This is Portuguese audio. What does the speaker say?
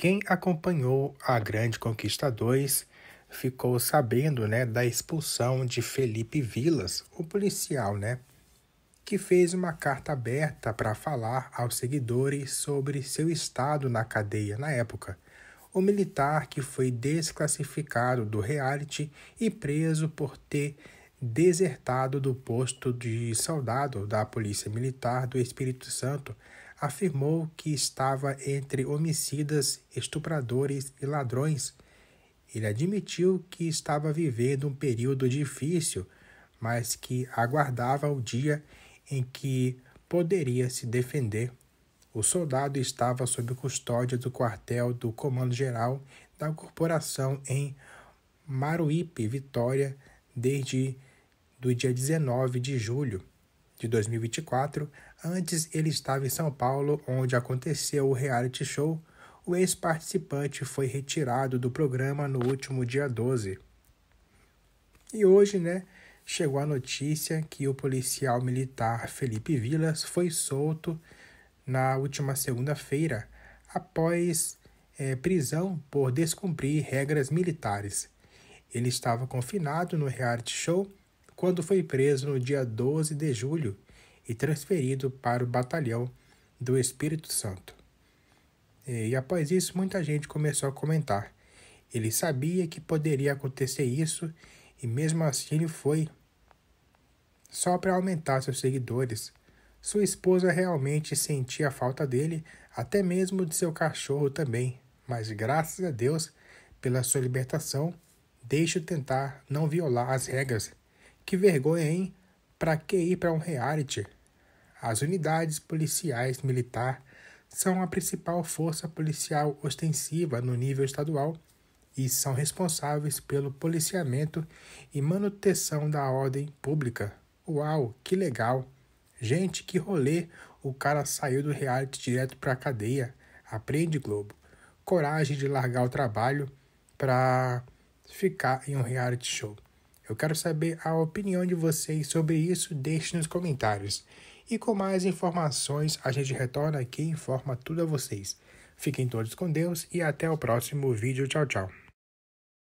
Quem acompanhou a Grande Conquista 2 ficou sabendo, né, da expulsão de Felipe Vilas, o policial, né, que fez uma carta aberta para falar aos seguidores sobre seu estado na cadeia na época. O militar que foi desclassificado do reality e preso por ter desertado do posto de soldado da Polícia Militar do Espírito Santo afirmou que estava entre homicidas, estupradores e ladrões. Ele admitiu que estava vivendo um período difícil, mas que aguardava o dia em que poderia se defender. O soldado estava sob custódia do quartel do Comando Geral da corporação em Maruípe, Vitória, desde do dia 19 de julho de 2024. Antes, ele estava em São Paulo, onde aconteceu o reality show. O ex-participante foi retirado do programa no último dia 12. E hoje, né, chegou a notícia que o policial militar Felipe Vilas foi solto na última segunda-feira após é, prisão por descumprir regras militares. Ele estava confinado no reality show quando foi preso no dia 12 de julho e transferido para o batalhão do Espírito Santo. É, e após isso, muita gente começou a comentar. Ele sabia que poderia acontecer isso e mesmo assim ele foi. Só para aumentar seus seguidores. Sua esposa realmente sentia a falta dele, até mesmo de seu cachorro também. Mas graças a Deus pela sua libertação, deixe tentar não violar as regras que vergonha, hein? Pra que ir para um reality? As unidades policiais militar são a principal força policial ostensiva no nível estadual e são responsáveis pelo policiamento e manutenção da ordem pública. Uau, que legal! Gente, que rolê! O cara saiu do reality direto para cadeia. Aprende, Globo. Coragem de largar o trabalho pra ficar em um reality show. Eu quero saber a opinião de vocês sobre isso, deixe nos comentários. E com mais informações, a gente retorna aqui e informa tudo a vocês. Fiquem todos com Deus e até o próximo vídeo. Tchau, tchau.